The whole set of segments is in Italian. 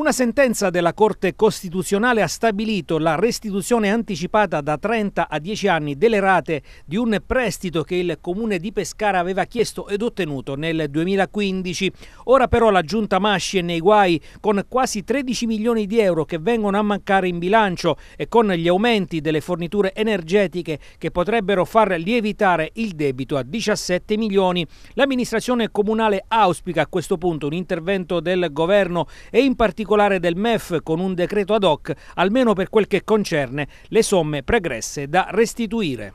Una sentenza della Corte Costituzionale ha stabilito la restituzione anticipata da 30 a 10 anni delle rate di un prestito che il comune di Pescara aveva chiesto ed ottenuto nel 2015. Ora però la giunta Masci è nei guai con quasi 13 milioni di euro che vengono a mancare in bilancio e con gli aumenti delle forniture energetiche che potrebbero far lievitare il debito a 17 milioni. L'amministrazione comunale auspica a questo punto un intervento del governo e in particolare particolare del MEF con un decreto ad hoc, almeno per quel che concerne le somme pregresse da restituire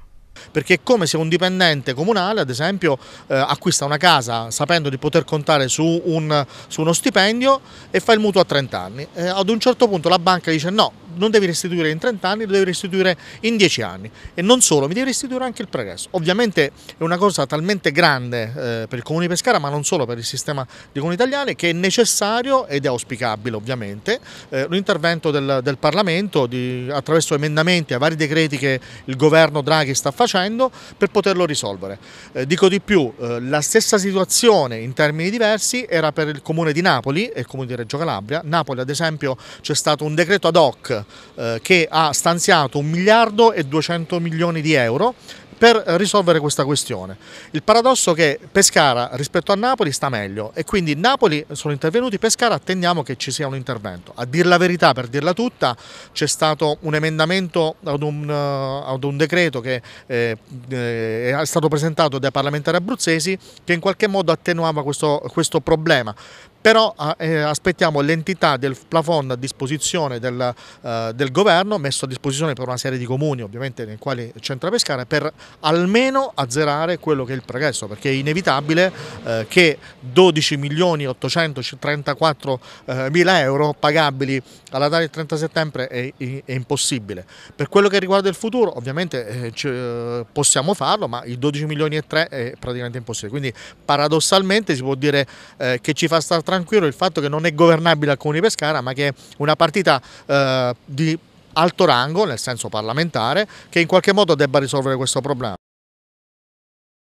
perché è come se un dipendente comunale ad esempio eh, acquista una casa sapendo di poter contare su, un, su, uno stipendio e fa il mutuo a 30 anni. Eh, ad un certo punto la banca dice no, non devi restituire in 30 anni, lo devi restituire in 10 anni e non solo, mi devi restituire anche il pregresso. Ovviamente è una cosa talmente grande eh, per il Comune di Pescara, ma non solo per il sistema di Comune italiane, che è necessario ed è auspicabile ovviamente eh, un del, del Parlamento di, attraverso emendamenti ai vari decreti che il governo Draghi sta facendo per poterlo risolvere. Eh, dico di più, eh, la stessa situazione in termini diversi era per il Comune di Napoli e il Comune di Reggio Calabria. Napoli ad esempio c'è stato un decreto ad hoc eh, che ha stanziato 1 miliardo e 200 milioni di euro per risolvere questa questione. Il paradosso è che Pescara rispetto a Napoli sta meglio e quindi Napoli sono intervenuti, Pescara attendiamo che ci sia un intervento. A dir la verità, per dirla tutta, c'è stato un emendamento ad un, eh, ad un decreto che eh, eh, è stato presentato dai parlamentari abruzzesi che in qualche modo attenuava questo, questo problema però ah, eh, aspettiamo l'entità del plafond a disposizione del, eh, del, governo, messo a disposizione per una serie di comuni ovviamente nei quali c'entra Pescara, per almeno azzerare quello che è il pregresso, perché è inevitabile eh, che 12 milioni 834 eh, mila euro pagabili alla data del 30 settembre è, è, impossibile. Per quello che riguarda il futuro ovviamente eh, eh, possiamo farlo, ma i 12 milioni e 3 è praticamente impossibile, quindi paradossalmente si può dire che ci fa star tranquilli tranquillo il fatto che non è governabile al Comune di Pescara, ma che è una partita eh, di alto rango, nel senso parlamentare, che in qualche modo debba risolvere questo problema.